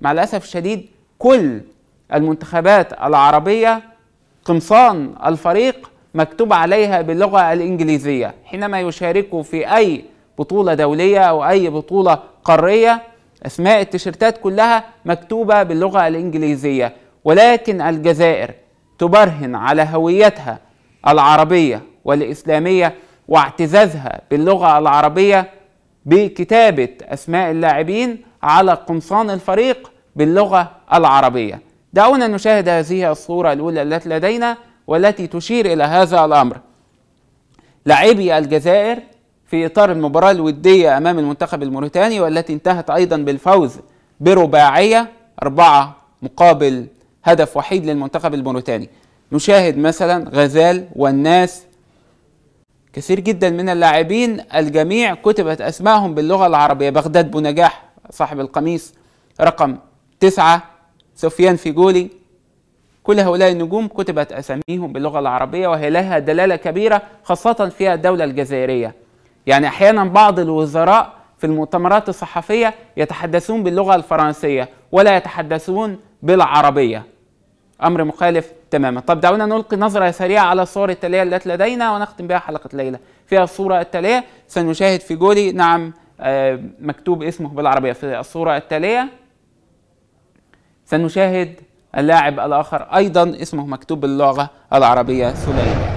مع الأسف الشديد كل المنتخبات العربية قمصان الفريق مكتوب عليها باللغة الإنجليزية حينما يشاركوا في أي بطولة دولية أو أي بطولة قارية أسماء التيشيرتات كلها مكتوبة باللغة الإنجليزية ولكن الجزائر تبرهن على هويتها العربية والإسلامية واعتزازها باللغة العربية بكتابة أسماء اللاعبين على قمصان الفريق باللغة العربية دعونا نشاهد هذه الصورة الأولى التي لدينا والتي تشير إلى هذا الأمر لاعبي الجزائر في إطار المباراة الودية أمام المنتخب الموريتاني والتي انتهت أيضا بالفوز برباعية أربعة مقابل هدف وحيد للمنتخب الموريتاني نشاهد مثلا غزال والناس كثير جدا من اللاعبين الجميع كتبت أسمائهم باللغة العربية بغداد بونجاح صاحب القميص رقم تسعة سفيان في جولي كل هؤلاء النجوم كتبت أساميهم باللغة العربية وهي لها دلالة كبيرة خاصة في الدولة الجزائرية يعني أحيانا بعض الوزراء في المؤتمرات الصحفية يتحدثون باللغة الفرنسية ولا يتحدثون بالعربية أمر مخالف تماما طب دعونا نلقي نظرة سريعة على الصور التالية التي لدينا ونختم بها حلقة ليلة فيها الصورة التالية سنشاهد في جولي نعم آه، مكتوب اسمه بالعربية في الصورة التالية سنشاهد اللاعب الآخر أيضا اسمه مكتوب باللغة العربية سليمان